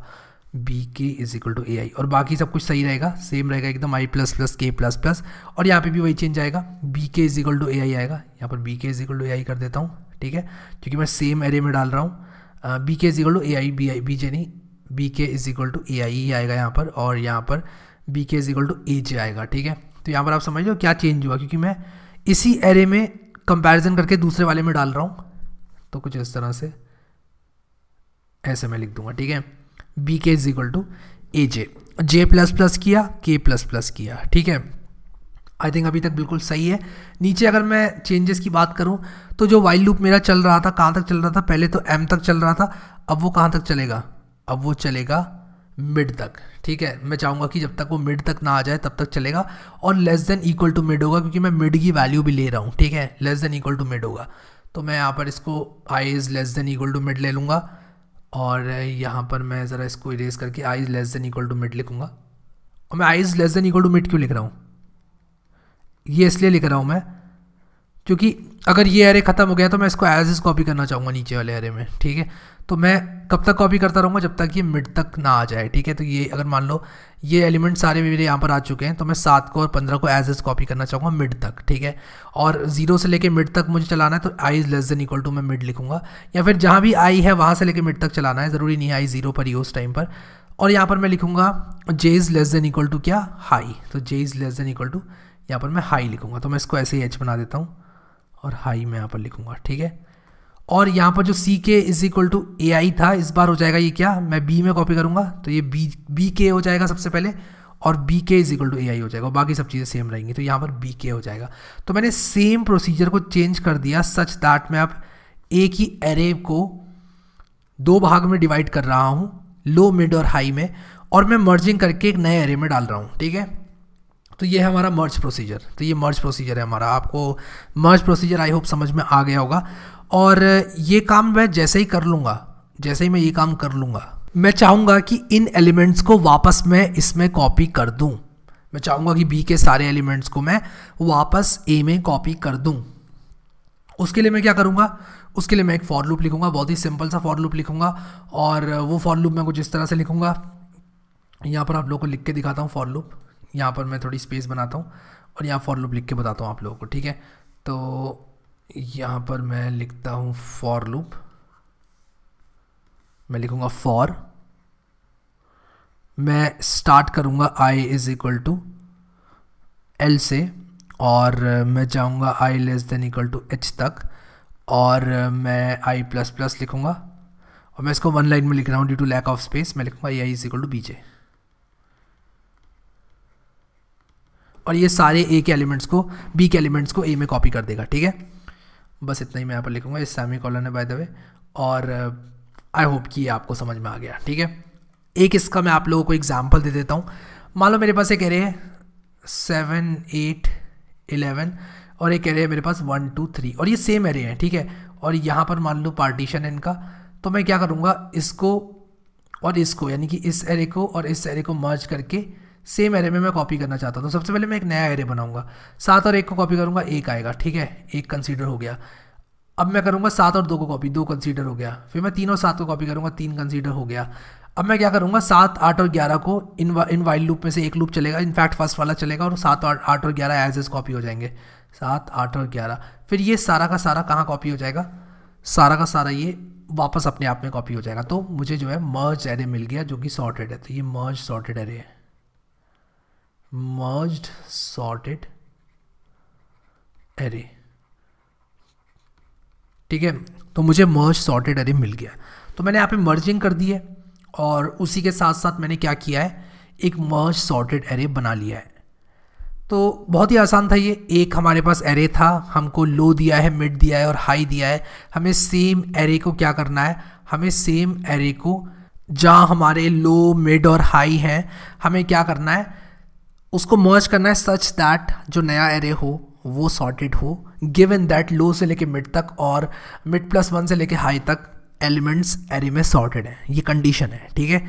B K is equal to A I और बाकी सब कुछ सही रहेगा सेम रहेगा एकदम I plus plus K plus plus और यहाँ पे भी वही चेंज आएगा B K is equal to A आई आएगा यहाँ पर B K is equal to A I कर देता हूँ ठीक है क्योंकि मैं सेम एरे में डाल रहा हूँ B K is equal to A I B I B J नहीं B K is equal to A I ही आएगा यहाँ पर और यहाँ पर B K is equal to A J आएगा ठीक है तो यहाँ पर आप समझ लो क्या चेंज हुआ क्योंकि मैं इसी एरे में कंपैरिजन करके दूसरे वाले में डाल रहा हूँ तो कुछ इस तरह से ऐसे मैं लिख दूंगा ठीक है B K is equal to A J J plus plus किया के प्लस प्लस किया ठीक है आई थिंक अभी तक बिल्कुल सही है नीचे अगर मैं चेंजेस की बात करूँ तो जो वाइल लूप मेरा चल रहा था कहाँ तक चल रहा था पहले तो एम तक चल रहा था अब वो कहाँ तक चलेगा अब वो चलेगा मिड तक ठीक है मैं चाहूँगा कि जब तक वो मिड तक ना आ जाए तब तक चलेगा और less than equal to mid होगा क्योंकि मैं मिड की वैल्यू भी ले रहा हूँ ठीक है less than equal to mid होगा तो मैं यहाँ पर इसको I is less than equal to mid ले लूँगा और यहाँ पर मैं ज़रा इसको इरेज करके I is less than equal to mid लिखूँगा और मैं I is less than equal to mid क्यों लिख रहा हूँ ये इसलिए लिख रहा हूँ मैं क्योंकि अगर ये एरे ख़त्म हो गया तो मैं इसको एज इज़ कॉपी करना चाहूँगा नीचे वाले एरे में ठीक है तो मैं कब तक कॉपी करता रहूँगा जब तक ये मिड तक ना आ जाए ठीक है तो ये अगर मान लो ये एलिमेंट सारे मेरे यहाँ पर आ चुके हैं तो मैं सात को और पंद्रह को एज इज़ कॉपी करना चाहूँगा मिड तक ठीक है और जीरो से लेके मिड तक मुझे चलाना है तो I is less than equal to मैं मिड लिखूँगा या फिर जहाँ भी आई है वहाँ से लेके मिड तक चलाना है ज़रूरी नहीं है आई जीरो पर ही उस टाइम पर और यहाँ पर मैं लिखूँगा J is less than equal to क्या हाई तो J is less than equal to यहाँ पर मैं हाई लिखूँगा तो मैं इसको ऐसे ही एच बना देता हूँ और हाई मैं यहाँ पर लिखूंगा ठीक है और यहाँ पर जो C K is equal to A I था इस बार हो जाएगा ये क्या मैं बी में कॉपी करूंगा तो ये बी बी के हो जाएगा सबसे पहले और B K is equal to A I हो जाएगा बाकी सब चीज़ें सेम रहेंगी तो यहाँ पर बी के हो जाएगा तो मैंने सेम प्रोसीजर को चेंज कर दिया सच दैट मैं अब ए की एरे को दो भाग में डिवाइड कर रहा हूँ लो मिड और हाई में और मैं मर्जिंग करके एक नए एरे में डाल रहा हूँ ठीक है तो ये है हमारा मर्ज प्रोसीजर तो ये मर्ज प्रोसीजर है हमारा आपको मर्ज प्रोसीजर आई होप समझ में आ गया होगा और ये काम मैं जैसे ही कर लूँगा जैसे ही मैं ये काम कर लूँगा मैं चाहूँगा कि इन एलिमेंट्स को वापस मैं इसमें कॉपी कर दूँ मैं चाहूँगा कि बी के सारे एलिमेंट्स को मैं वापस ए में कॉपी कर दूँ उसके लिए मैं क्या करूँगा उसके लिए मैं एक फॉर लूप लिखूँगा बहुत ही सिंपल सा फॉर लूप लिखूँगा और वो फॉर लूप मैं कुछ इस तरह से लिखूँगा यहाँ पर आप लोगों को लिख के दिखाता हूँ फॉर लूप यहाँ पर मैं थोड़ी स्पेस बनाता हूँ और यहाँ फॉर लूप लिख के बताता हूँ आप लोगों को ठीक है तो यहाँ पर मैं लिखता हूँ फॉर लूप मैं लिखूँगा फॉर मैं स्टार्ट करूँगा I is equal to L से और मैं जाऊँगा I less than equal to H तक और मैं आई प्लस प्लस लिखूँगा और मैं इसको वन लाइन में लिख रहा हूँ due to lack of space मैं लिखूँगा I is equal to B J और ये सारे ए के एलिमेंट्स को बी के एलिमेंट्स को ए में कॉपी कर देगा ठीक है बस इतना ही मैं यहाँ पर लिखूँगा इस सेमी कॉलन है बाय द वे और आई uh, होप कि ये आपको समझ में आ गया ठीक है एक इसका मैं आप लोगों को एग्जाम्पल दे देता हूँ मान लो मेरे पास एक एरे है सेवन एट इलेवन और एक एरे है मेरे पास वन टू थ्री और ये सेम एरे हैं ठीक है और यहाँ पर मान लो पार्टीशन है इनका तो मैं क्या करूँगा इसको और इसको यानी कि इस एरे को और इस एरे को मर्ज करके सेम एरे में मैं कॉपी करना चाहता हूँ तो सबसे पहले मैं एक नया एरे बनाऊंगा सात और एक को कॉपी करूंगा एक आएगा ठीक है एक कंसीडर हो गया अब मैं करूँगा सात और दो को कॉपी दो कंसीडर हो गया फिर मैं तीन और सात को कॉपी करूंगा तीन कंसीडर हो गया अब मैं क्या करूंगा सात आठ और ग्यारह को इन इन वाइल्ड लूप में से एक लूप चलेगा इनफैक्ट फर्स्ट वाला चलेगा और सात और आठ और ग्यारह एज एज कॉपी हो जाएंगे सात आठ और ग्यारह फिर ये सारा का सारा कहाँ कॉपी हो जाएगा सारा का सारा ये वापस अपने आप में कॉपी हो जाएगा तो मुझे जो है मर्ज एरे मिल गया जो कि सॉर्टेड है तो ये मर्ज सॉर्टेड एरे है मर्ज्ड सॉर्टेड एरे ठीक है तो मुझे मर्ज सॉर्टेड एरे मिल गया तो मैंने यहाँ पे मर्जिंग कर दी है और उसी के साथ साथ मैंने क्या किया है एक मर्ज सॉर्टेड एरे बना लिया है तो बहुत ही आसान था ये एक हमारे पास एरे था हमको लो दिया है मिड दिया है और हाई दिया है हमें सेम एरे को क्या करना है हमें सेम एरे को जहाँ हमारे लो मिड और हाई हैं हमें क्या करना है उसको मर्ज करना है सच दैट जो नया एरे हो वो सॉर्टेड हो गिवन दैट लो से लेके मिड तक और मिड प्लस वन से लेके हाई तक एलिमेंट्स एरे में सॉर्टेड है ये कंडीशन है ठीक है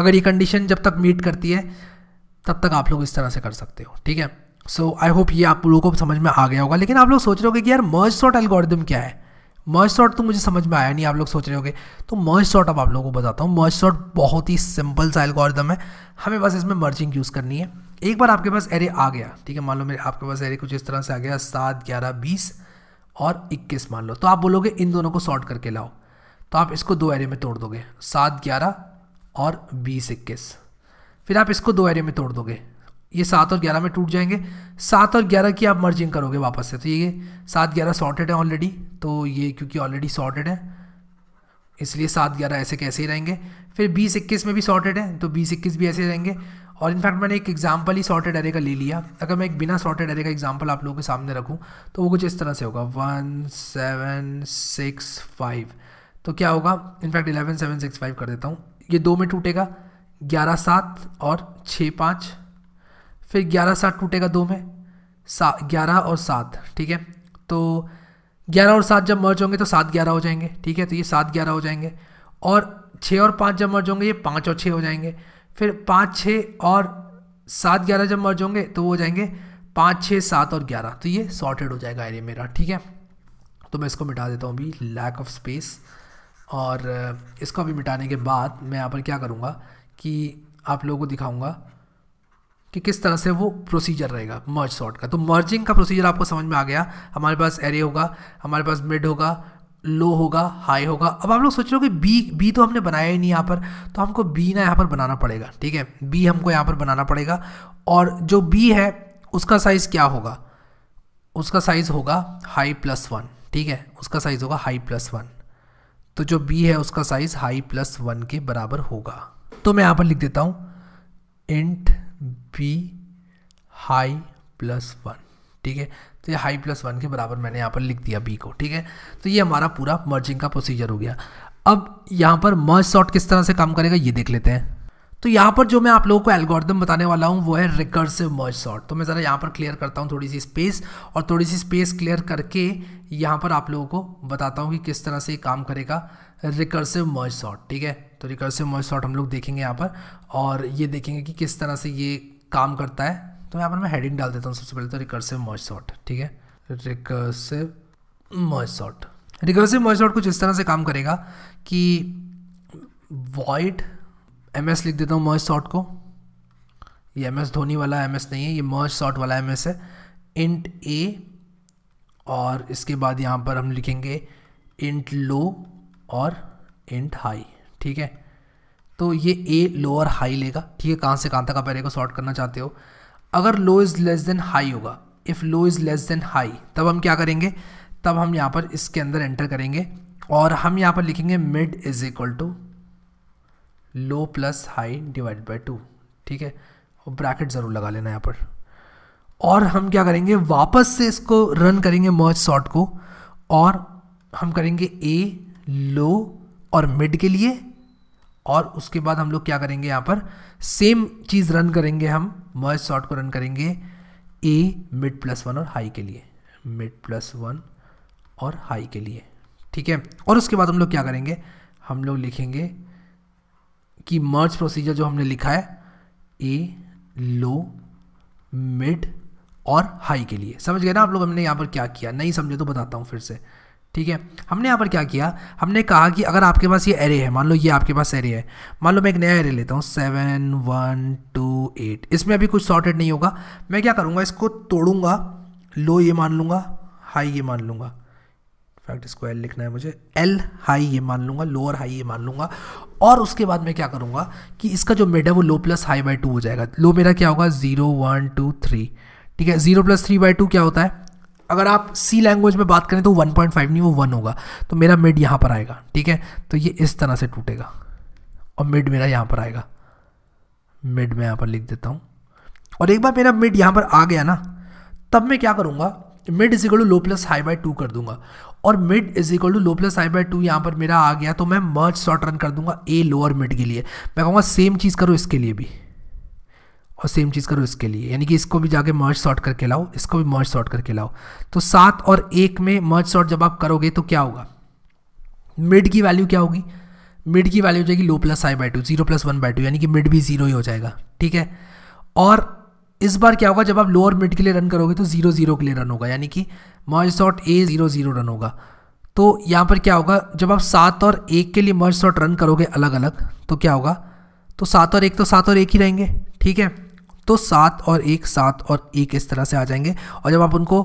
अगर ये कंडीशन जब तक मीट करती है तब तक आप लोग इस तरह से कर सकते हो ठीक है सो आई होप ये आप लोगों को समझ में आ गया होगा लेकिन आप लोग सोच रहे होगे कि यार मर्ज सॉर्ट एल्गोरिदम क्या है मर्ज सॉर्ट तो मुझे समझ में आया नहीं आप लोग सोच रहे होगे तो मर्ज सॉर्ट अब आप लोगों को बताता हूँ मर्ज सॉर्ट बहुत ही सिंपल सा एल्गोरिदम है हमें बस इसमें मर्जिंग यूज़ करनी है एक बार आपके पास एरे आ गया ठीक है मान लो मेरे आपके पास एरे कुछ इस तरह से आ गया सात ग्यारह बीस और इक्कीस मान लो तो आप बोलोगे इन दोनों को सॉर्ट करके लाओ तो आप इसको दो एरे में तोड़ दोगे सात ग्यारह और बीस इक्कीस फिर आप इसको दो एरे में तोड़ दोगे ये सात और ग्यारह में टूट जाएंगे सात और ग्यारह की आप मर्जिंग करोगे वापस से तो ये सात ग्यारह सॉर्टेड है ऑलरेडी तो ये क्योंकि ऑलरेडी सॉर्टेड है इसलिए सात ग्यारह ऐसे कैसे ही रहेंगे फिर बीस इक्कीस में भी सॉर्टेड है तो बीस इक्कीस भी ऐसे रहेंगे और इनफैक्ट मैंने एक एग्जाम्पल ही सॉर्टेड एरे का ले लिया अगर मैं एक बिना सॉर्टेड एरे का एग्जाम्पल आप लोगों के सामने रखूँ तो वो कुछ इस तरह से होगा वन सेवन सिक्स फाइव तो क्या होगा in fact eleven seven six five कर देता हूँ ये दो में टूटेगा ग्यारह सात और छः पाँच फिर ग्यारह सात टूटेगा दो में सा ग्यारह और सात ठीक है तो ग्यारह और सात जब मर्ज होंगे तो सात ग्यारह हो जाएंगे ठीक है तो ये सात ग्यारह हो जाएंगे और छः और पाँच जब मर्ज होंगे ये पाँच और छः हो जाएंगे फिर पाँच छः और सात ग्यारह जब मर्ज होंगे तो वो हो जाएंगे पाँच छः सात और ग्यारह तो ये सॉर्टेड हो जाएगा एरिया मेरा ठीक है तो मैं इसको मिटा देता हूँ अभी लैक ऑफ स्पेस और इसको अभी मिटाने के बाद मैं यहाँ पर क्या करूँगा कि आप लोगों को दिखाऊँगा कि किस तरह से वो प्रोसीजर रहेगा मर्ज सॉर्ट का तो मर्जिंग का प्रोसीजर आपको समझ में आ गया हमारे पास एरे होगा हमारे पास मिड होगा लो होगा हाई होगा अब आप लोग सोच रहे हो कि बी बी तो हमने बनाया ही नहीं यहाँ पर तो हमको बी ना यहाँ पर बनाना पड़ेगा ठीक है बी हमको यहाँ पर बनाना पड़ेगा और जो बी है उसका साइज़ क्या होगा उसका साइज़ होगा हाई प्लस वन ठीक है उसका साइज़ होगा हाई प्लस वन तो जो बी है उसका साइज़ हाई प्लस वन के बराबर होगा तो मैं यहाँ पर लिख देता हूँ int B high plus one ठीक है तो ये हाई प्लस वन के बराबर मैंने यहाँ पर लिख दिया बी को ठीक है तो ये हमारा पूरा मर्जिंग का प्रोसीजर हो गया अब यहाँ पर मर्ज सॉर्ट किस तरह से काम करेगा ये देख लेते हैं तो यहाँ पर जो मैं आप लोगों को एल्गोरिदम बताने वाला हूँ वो है रिकर्सिव मर्ज सॉर्ट तो मैं ज़रा यहाँ पर क्लियर करता हूँ थोड़ी सी स्पेस और थोड़ी सी स्पेस क्लियर करके यहाँ पर आप लोगों को बताता हूँ कि किस तरह से काम करेगा रिकर्सिव मर्ज सॉर्ट ठीक है तो रिकर्सिव मर्ज सॉर्ट हम लोग देखेंगे यहाँ पर और ये देखेंगे कि किस तरह से ये काम करता है तो यहाँ पर मैं हेडिंग डाल देता हूँ सबसे पहले तो रिकर्सिव मॉइस शॉट ठीक है recursive merge sort recursive merge sort कुछ इस तरह से काम करेगा कि वॉइड एम लिख देता हूँ मॉइस शॉट को ये एम धोनी वाला एम नहीं है ये मॉइस शॉट वाला एम है इंट ए और इसके बाद यहाँ पर हम लिखेंगे इंट लो और इंट हाई ठीक है तो ये ए लोअर हाई लेगा ठीक है कहाँ से कहाँ तक आप एरे को शॉर्ट करना चाहते हो अगर low is less than high होगा if low is less than high तब हम क्या करेंगे तब हम यहाँ पर इसके अंदर एंटर करेंगे और हम यहाँ पर लिखेंगे mid is equal to low plus high divide by two ठीक है और ब्रैकेट ज़रूर लगा लेना यहाँ पर और हम क्या करेंगे वापस से इसको रन करेंगे मर्ज शॉर्ट को और हम करेंगे ए लो और मिड के लिए और उसके बाद हम लोग क्या करेंगे यहाँ पर सेम चीज़ रन करेंगे हम मर्ज शॉर्ट को रन करेंगे ए मिड प्लस वन और हाई के लिए मिड प्लस वन और हाई के लिए ठीक है और उसके बाद हम लोग क्या करेंगे हम लोग लिखेंगे कि मर्ज प्रोसीजर जो हमने लिखा है ए लो मिड और हाई के लिए समझ गए ना आप लोग हमने यहाँ पर क्या किया नहीं समझे तो बताता हूँ फिर से ठीक है हमने यहाँ पर क्या किया हमने कहा कि अगर आपके पास ये एरे है मान लो ये आपके पास एरे है मान लो मैं एक नया एरे लेता हूँ सेवन वन टू एट इसमें अभी कुछ सॉर्टेड नहीं होगा मैं क्या करूँगा इसको तोड़ूंगा लो ये मान लूँगा हाई ये मान लूँगा फैक्ट इसको एल लिखना है मुझे एल हाई ये मान लूँगा लोअर हाई ये मान लूँगा और उसके बाद मैं क्या करूँगा कि इसका जो मिड है वो low plus high by two हो जाएगा लो मेरा क्या होगा ज़ीरो वन टू थ्री ठीक है zero plus three by two क्या होता है अगर आप सी लैंग्वेज में बात करें तो 1.5 नहीं वो 1 होगा तो मेरा मिड यहाँ पर आएगा ठीक है तो ये इस तरह से टूटेगा और मिड मेरा यहाँ पर आएगा मिड मैं यहाँ पर लिख देता हूँ और एक बार मेरा मिड यहाँ पर आ गया ना तब मैं क्या करूँगा mid is equal to low plus high by two कर दूंगा और mid is equal to low plus high by two यहाँ पर मेरा आ गया तो मैं मर्ज शॉर्ट रन कर दूंगा ए लोअर मिड के लिए मैं कहूँगा सेम चीज़ करो इसके लिए भी और सेम चीज़ करो इसके लिए यानी कि इसको भी जाके मर्ज शॉर्ट करके लाओ इसको भी मर्ज शॉर्ट करके लाओ तो सात और एक में मर्ज शॉर्ट जब आप करोगे तो क्या होगा मिड की वैल्यू क्या होगी मिड की वैल्यू हो जाएगी low plus I by two zero plus one by two यानी कि मिड भी जीरो ही हो जाएगा ठीक है और इस बार क्या होगा जब आप लोअर मिड के लिए रन करोगे तो जीरो जीरो के लिए रन होगा यानी कि merge sort A zero zero run होगा तो यहाँ पर क्या होगा जब आप सात और एक के लिए मर्ज शॉट रन करोगे अलग अलग तो क्या होगा तो सात और एक तो सात और एक ही रहेंगे ठीक है तो सात और एक सात और एक इस तरह से आ जाएंगे और जब आप उनको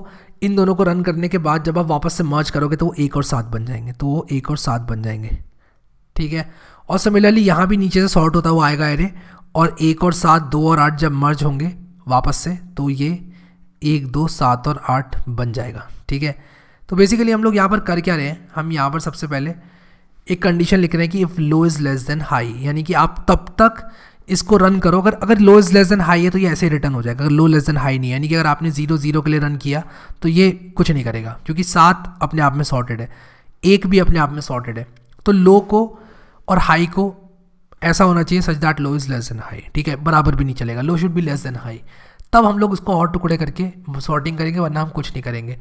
इन दोनों को रन करने के बाद जब आप वापस से मर्ज करोगे तो वो एक और सात बन जाएंगे तो वो एक और सात बन जाएंगे ठीक है और सिमिलरली यहाँ भी नीचे से सॉर्ट होता हुआ आएगा एरे और एक और सात दो और आठ जब मर्ज होंगे वापस से तो ये एक दो सात और आठ बन जाएगा ठीक है तो बेसिकली हम लोग यहाँ पर कर क्या रहे हैं हम यहाँ पर सबसे पहले एक कंडीशन लिख रहे हैं कि if low is less than high यानी कि आप तब तक इसको रन करो अगर अगर low is less than high है तो ये ऐसे रिटर्न हो जाएगा अगर लो लेस देन हाई नहीं है यानी कि अगर आपने जीरो जीरो के लिए रन किया तो ये कुछ नहीं करेगा क्योंकि सात अपने आप में सॉर्टेड है एक भी अपने आप में सॉर्टेड है तो लो को और हाई को ऐसा होना चाहिए such that low is less than high ठीक है बराबर भी नहीं चलेगा लो शुड भी लेस देन हाई तब हम लोग उसको और टुकड़े करके सॉर्टिंग करेंगे वरना हम कुछ नहीं करेंगे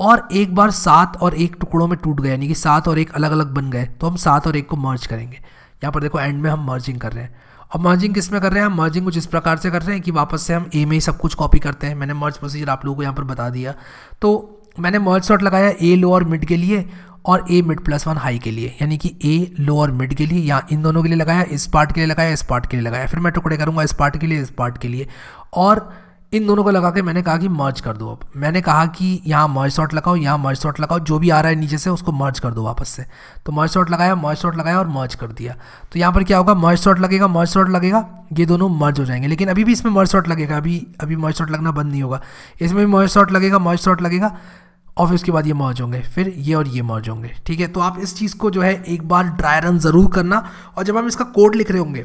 और एक बार सात और एक टुकड़ों में टूट गए यानी कि सात और एक अलग अलग बन गए तो हम सात और एक को मर्ज करेंगे यहाँ पर देखो एंड में हम मर्जिंग कर रहे हैं अब मर्जिंग किस में कर रहे हैं हम मर्जिंग कुछ इस प्रकार से कर रहे हैं कि वापस से हम ए में ही सब कुछ कॉपी करते हैं मैंने मर्ज प्रोसीजर आप लोगों को यहाँ पर बता दिया तो मैंने मर्ज शॉट लगाया ए लो और मिड के लिए और A mid plus one high के लिए यानी कि ए लो और मिड के लिए या इन दोनों के लिए लगाया इस पार्ट के लिए लगाया इस पार्ट के लिए लगाया फिर मैं टुकड़े करूँगा इस पार्ट के लिए इस पार्ट के लिए और इन दोनों को लगा के मैंने कहा कि मर्ज कर दो अब मैंने कहा कि यहाँ मर्ज शॉट लगाओ यहाँ मर्ज शॉट लगाओ जो भी आ रहा है नीचे से उसको मर्ज कर दो वापस से तो मर्ज शॉट लगाया मर्ज शॉट लगाया और मर्ज कर दिया तो यहाँ पर क्या होगा मर्ज शॉट लगेगा मर्ज शॉट लगेगा ये दोनों मर्ज हो जाएंगे लेकिन अभी भी इसमें मर्ज शॉट लगेगा अभी अभी मर्ज शॉट लगना बंद नहीं होगा इसमें भी मर्ज शॉट लगेगा मर्ज शॉट लगेगा और फिर उसके बाद ये मर्ज होंगे फिर ये और ये मर्ज होंगे ठीक है तो आप इस चीज़ को जो है एक बार ड्राई रन ज़रूर करना और जब हम इसका कोड लिख रहे होंगे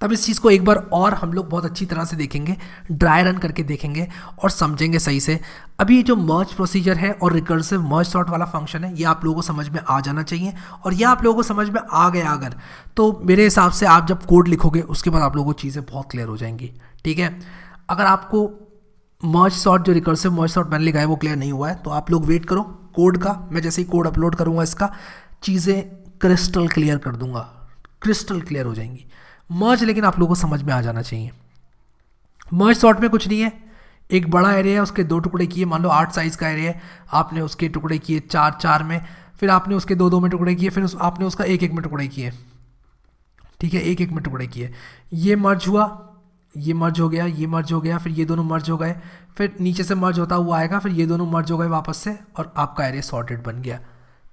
तब इस चीज़ को एक बार और हम लोग बहुत अच्छी तरह से देखेंगे ड्राई रन करके देखेंगे और समझेंगे सही से अभी ये जो मर्ज प्रोसीजर है और रिकर्सिव मर्ज शॉट वाला फंक्शन है ये आप लोगों को समझ में आ जाना चाहिए और ये आप लोगों को समझ में आ गया अगर तो मेरे हिसाब से आप जब कोड लिखोगे उसके बाद आप लोगों को चीज़ें बहुत क्लियर हो जाएंगी ठीक है अगर आपको मर्ज शॉट जो रिकर्सिव मर्ज शॉट मैंने लिखा है वो क्लियर नहीं हुआ है तो आप लोग वेट करो कोड का मैं जैसे ही कोड अपलोड करूँगा इसका चीज़ें क्रिस्टल क्लियर कर दूंगा क्रिस्टल क्लियर हो जाएंगी मर्ज लेकिन आप लोगों को समझ में आ जाना चाहिए मर्ज शॉर्ट में कुछ नहीं है एक बड़ा एरिया है उसके दो टुकड़े किए मान लो आठ साइज़ का एरिया है आपने उसके टुकड़े किए चार चार में फिर आपने उसके दो दो में टुकड़े किए फिर उस, आपने उसका एक एक में टुकड़े किए ठीक है एक एक में टुकड़े किए ये मर्ज हुआ ये मर्ज हो गया ये मर्ज हो गया फिर ये दोनों मर्ज हो गए फिर नीचे से मर्ज होता हुआ आएगा फिर ये दोनों मर्ज हो गए वापस से और आपका एरिया सॉर्टेड बन गया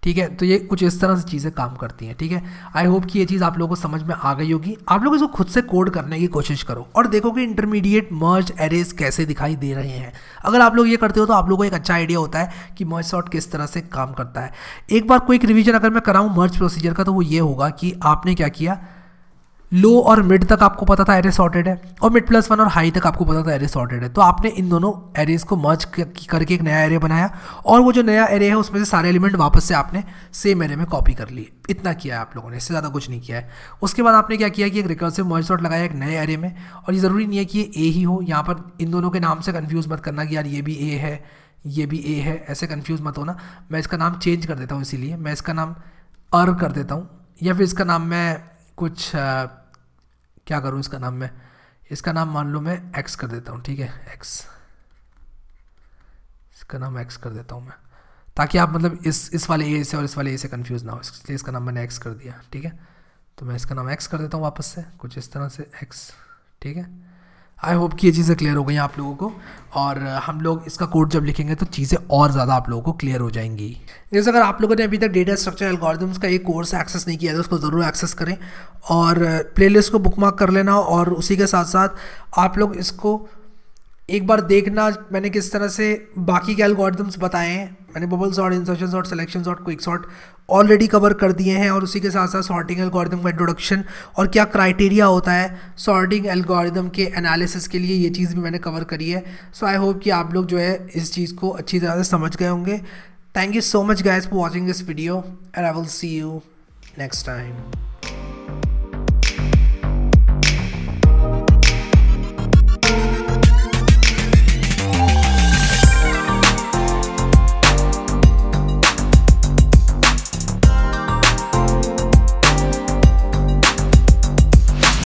ठीक है तो ये कुछ इस तरह से चीज़ें काम करती हैं ठीक है आई होप कि ये चीज़ आप लोगों को समझ में आ गई होगी आप लोग इसको खुद से कोड करने की कोशिश करो और देखो कि इंटरमीडिएट मर्ज एरेज कैसे दिखाई दे रहे हैं अगर आप लोग ये करते हो तो आप लोगों को एक अच्छा आइडिया होता है कि मर्ज सॉर्ट किस तरह से काम करता है एक बार कोई रिविजन अगर मैं कराऊँ मर्ज प्रोसीजर का तो वो ये होगा कि आपने क्या किया लो और मिड तक आपको पता था एरे सॉर्टेड है और मिड प्लस वन और हाई तक आपको पता था एरे सॉर्टेड है तो आपने इन दोनों एरेज को मर्ज करके एक नया एरे बनाया और वो जो नया एरे है उसमें से सारे एलिमेंट वापस से आपने सेम एरे में कॉपी कर लिए इतना किया है आप लोगों ने इससे ज़्यादा कुछ नहीं किया है उसके बाद आपने क्या किया कि एक रिकर्सिव मर्ज सॉर्ट लगाया एक नए एरे में और ये ज़रूरी नहीं है कि ये ए ही हो यहाँ पर इन दोनों के नाम से कन्फ्यूज़ मत करना कि यार ये भी ए है ये भी ए है ऐसे कन्फ्यूज़ मत होना मैं इसका नाम चेंज कर देता हूँ इसीलिए मैं इसका नाम अर्व कर देता हूँ या फिर इसका नाम मैं कुछ आ, क्या करूँ इसका नाम मैं इसका नाम मान लो मैं एक्स कर देता हूँ ठीक है एक्स इसका नाम एक्स कर देता हूँ मैं ताकि आप मतलब इस इस वाले ए से और इस वाले ए से कन्फ्यूज़ ना हो इसलिए इसका नाम मैंने एक्स कर दिया ठीक है तो मैं इसका नाम एक्स कर देता हूँ वापस से कुछ इस तरह से एक्स ठीक है आई होप कि ये चीज़ें क्लियर हो गई आप लोगों को और हम लोग इसका कोड जब लिखेंगे तो चीज़ें और ज़्यादा आप लोगों को क्लियर हो जाएंगी जैसे अगर आप लोगों ने अभी तक डेटा स्ट्रक्चर एल्गोरिथम्स का एक कोर्स एक्सेस नहीं किया है तो उसको ज़रूर एक्सेस करें और प्लेलिस्ट को बुकमार्क कर लेना और उसी के साथ साथ आप लोग इसको एक बार देखना मैंने किस तरह से बाकी के एल्गोरिथम्स बताए हैं मैंने बबल्स और इंसर्शन और सिलेक्शन और क्विक शॉट ऑलरेडी कवर कर दिए हैं और उसी के साथ साथ सॉर्टिंग एल्गोरिदम का इंट्रोडक्शन और क्या क्राइटेरिया होता है सॉर्टिंग एल्गोरिदम के एनालिसिस के लिए ये चीज़ भी मैंने कवर करी है सो आई होप कि आप लोग जो है इस चीज़ को अच्छी तरह से समझ गए होंगे thank you so much guys for watching this video and I will see you next time